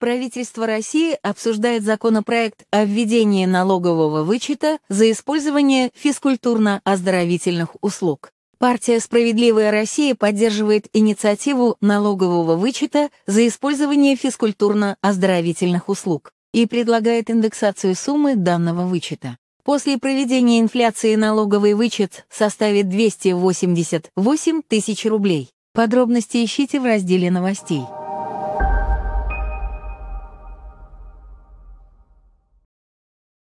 Правительство России обсуждает законопроект о введении налогового вычета за использование физкультурно-оздоровительных услуг. Партия «Справедливая Россия» поддерживает инициативу налогового вычета за использование физкультурно-оздоровительных услуг и предлагает индексацию суммы данного вычета. После проведения инфляции налоговый вычет составит 288 тысяч рублей. Подробности ищите в разделе новостей.